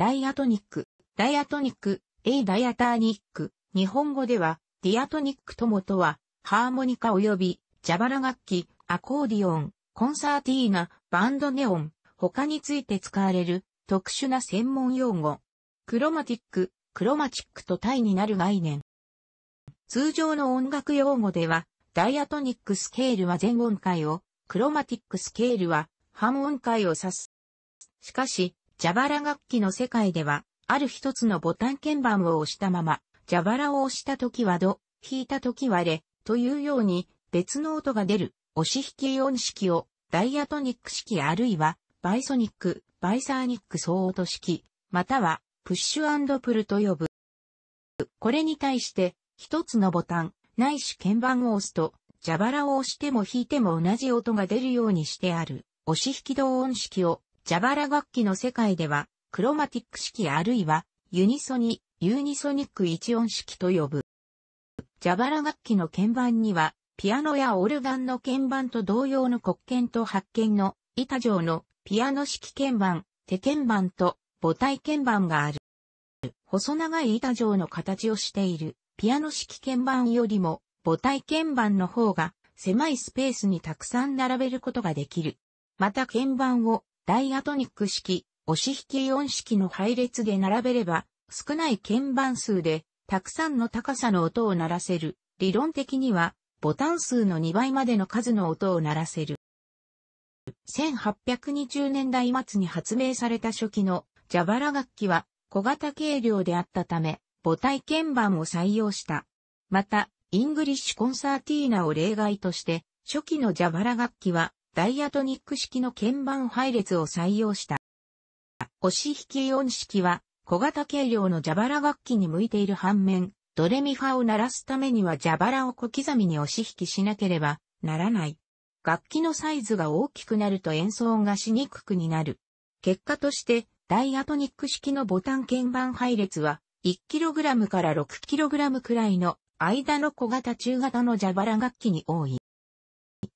ダイアトニック、ダイアトニック、A ダイアターニック、日本語では、ディアトニックともとは、ハーモニカ及び、蛇腹楽器、アコーディオン、コンサーティーナ、バンドネオン、他について使われる、特殊な専門用語。クロマティック、クロマチックと対になる概念。通常の音楽用語では、ダイアトニックスケールは全音階を、クロマティックスケールは半音階を指す。しかし、蛇腹楽器の世界では、ある一つのボタン鍵盤を押したまま、蛇腹を押した時はド、弾いた時はレ、というように別の音が出る、押し引き音式をダイアトニック式あるいはバイソニック、バイサーニック総音式、またはプッシュプルと呼ぶ。これに対して一つのボタン、ないし鍵盤を押すと、蛇腹を押しても弾いても同じ音が出るようにしてある、押し引き同音式を蛇腹楽器の世界では、クロマティック式あるいは、ユニソニ、ユーニソニック一音式と呼ぶ。蛇腹楽器の鍵盤には、ピアノやオルガンの鍵盤と同様の黒鍵と発鍵の板状のピアノ式鍵盤、手鍵盤と母体鍵盤がある。細長い板状の形をしているピアノ式鍵盤よりも母体鍵盤の方が狭いスペースにたくさん並べることができる。また鍵盤をダイアトニック式、押し引き4式の配列で並べれば、少ない鍵盤数で、たくさんの高さの音を鳴らせる。理論的には、ボタン数の2倍までの数の音を鳴らせる。1820年代末に発明された初期の蛇腹楽器は小型軽量であったため、母体鍵盤を採用した。また、イングリッシュコンサーティーナを例外として、初期の蛇腹楽器はダイアトニック式の鍵盤配列を採用した。押し引き音式は小型軽量の蛇腹楽器に向いている反面、ドレミファを鳴らすためには蛇腹を小刻みに押し引きしなければならない。楽器のサイズが大きくなると演奏がしにくくになる。結果として、ダイアトニック式のボタン鍵盤配列は 1kg から 6kg くらいの間の小型中型の蛇腹楽器に多い。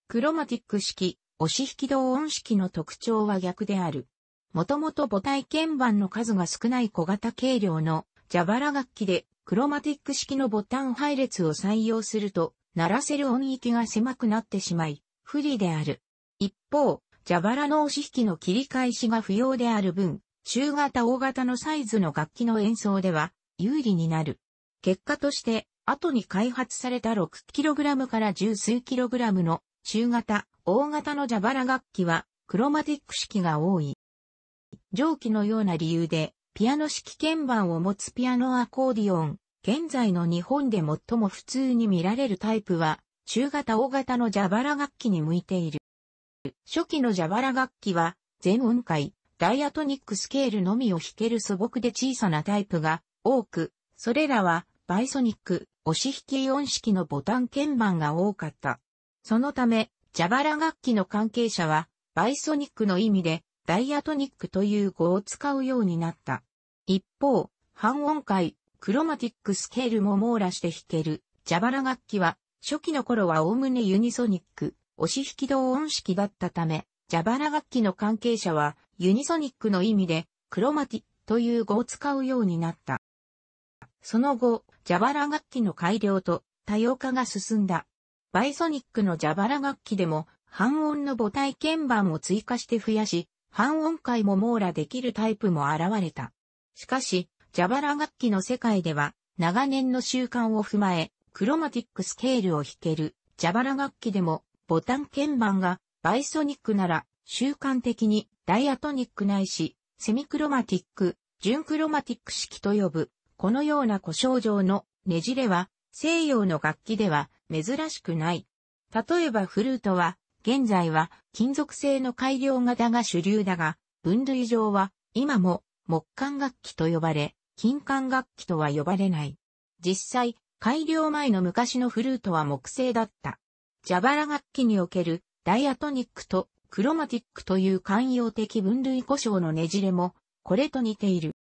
クロマティック式押し引き同音式の特徴は逆である。もともと母体鍵盤の数が少ない小型軽量の蛇腹楽器でクロマティック式のボタン配列を採用すると、鳴らせる音域が狭くなってしまい、不利である。一方、蛇腹の押し引きの切り返しが不要である分、中型大型のサイズの楽器の演奏では有利になる。結果として、後に開発された 6kg から10数 kg の中型大型の蛇腹楽器はクロマティック式が多い。上記のような理由で、ピアノ式鍵盤を持つピアノアコーディオン、現在の日本で最も普通に見られるタイプは、中型大型の蛇腹楽器に向いている。初期の蛇腹楽器は、全音階、ダイアトニックスケールのみを弾ける素朴で小さなタイプが多く、それらは、バイソニック、押し引き音式のボタン鍵盤が多かった。そのため、ジャバラ楽器の関係者は、バイソニックの意味で、ダイアトニックという語を使うようになった。一方、半音階、クロマティックスケールも網羅して弾ける、ジャバラ楽器は、初期の頃はおおむねユニソニック、押し引き同音式だったため、ジャバラ楽器の関係者は、ユニソニックの意味で、クロマティという語を使うようになった。その後、ジャバラ楽器の改良と多様化が進んだ。バイソニックの蛇腹楽器でも、半音の母体鍵盤を追加して増やし、半音階も網羅できるタイプも現れた。しかし、蛇腹楽器の世界では、長年の習慣を踏まえ、クロマティックスケールを弾ける蛇腹楽器でも、ボタン鍵盤がバイソニックなら、習慣的にダイアトニックないし、セミクロマティック、純クロマティック式と呼ぶ、このような故障上のねじれは、西洋の楽器では珍しくない。例えばフルートは、現在は金属製の改良型が主流だが、分類上は今も木管楽器と呼ばれ、金管楽器とは呼ばれない。実際、改良前の昔のフルートは木製だった。蛇腹楽器におけるダイアトニックとクロマティックという慣用的分類故障のねじれも、これと似ている。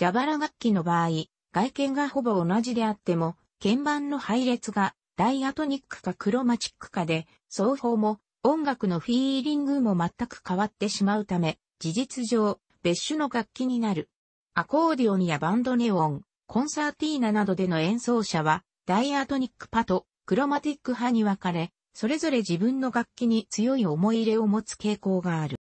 蛇腹楽器の場合、外見がほぼ同じであっても、鍵盤の配列がダイアトニックかクロマチックかで、奏法も音楽のフィーリングも全く変わってしまうため、事実上、別種の楽器になる。アコーディオンやバンドネオン、コンサーティーナなどでの演奏者は、ダイアトニックパとクロマティック派に分かれ、それぞれ自分の楽器に強い思い入れを持つ傾向がある。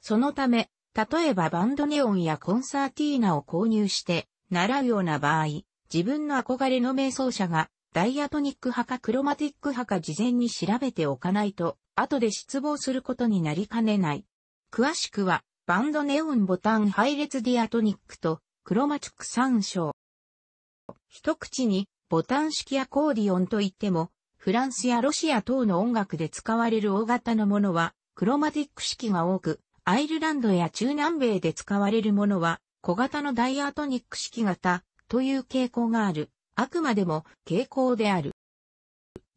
そのため、例えばバンドネオンやコンサーティーナを購入して、習うような場合、自分の憧れの瞑想者が、ダイアトニック派かクロマティック派か事前に調べておかないと、後で失望することになりかねない。詳しくは、バンドネオンボタン配列ディアトニックと、クロマチック参照。一口に、ボタン式アコーディオンといっても、フランスやロシア等の音楽で使われる大型のものは、クロマティック式が多く、アイルランドや中南米で使われるものは、小型のダイアトニック式型、という傾向がある。あくまでも傾向である。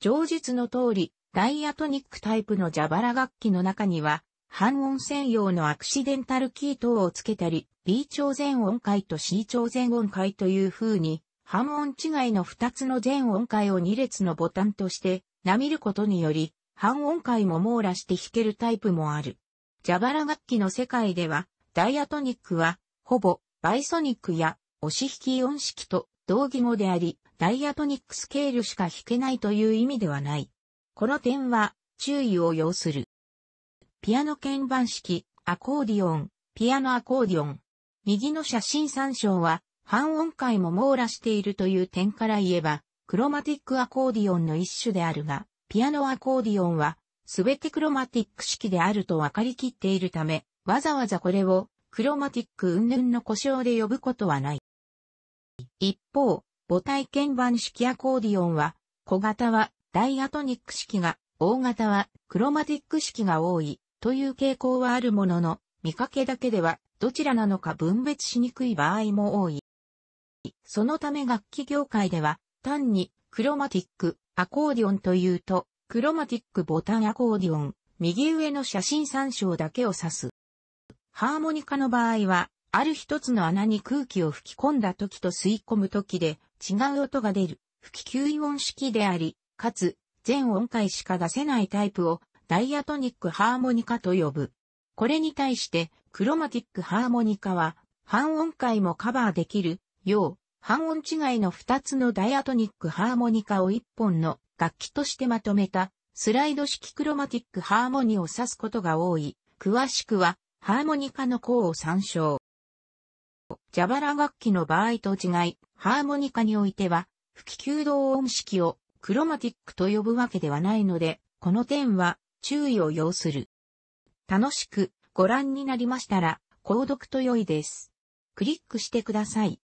上述の通り、ダイアトニックタイプの蛇腹楽器の中には、半音専用のアクシデンタルキー等をつけたり、B 超全音階と C 超全音階という風に、半音違いの2つの全音階を2列のボタンとして、なみることにより、半音階も網羅して弾けるタイプもある。蛇腹楽器の世界では、ダイアトニックは、ほぼ、バイソニックや押し引き音式と同義語であり、ダイアトニックスケールしか弾けないという意味ではない。この点は注意を要する。ピアノ鍵盤式、アコーディオン、ピアノアコーディオン。右の写真参照は、半音階も網羅しているという点から言えば、クロマティックアコーディオンの一種であるが、ピアノアコーディオンは、すべてクロマティック式であると分かりきっているため、わざわざこれを、クロマティック云々の故障で呼ぶことはない。一方、母体鍵盤式アコーディオンは、小型はダイアトニック式が、大型はクロマティック式が多いという傾向はあるものの、見かけだけではどちらなのか分別しにくい場合も多い。そのため楽器業界では、単にクロマティックアコーディオンというと、クロマティックボタンアコーディオン、右上の写真参照だけを指す。ハーモニカの場合は、ある一つの穴に空気を吹き込んだ時と吸い込む時で違う音が出る、吹き吸音式であり、かつ、全音階しか出せないタイプをダイアトニックハーモニカと呼ぶ。これに対して、クロマティックハーモニカは、半音階もカバーできる、よう、半音違いの二つのダイアトニックハーモニカを一本の楽器としてまとめた、スライド式クロマティックハーモニを指すことが多い。詳しくは、ハーモニカの項を参照。蛇腹楽器の場合と違い、ハーモニカにおいては、不気球動音式をクロマティックと呼ぶわけではないので、この点は注意を要する。楽しくご覧になりましたら、購読と良いです。クリックしてください。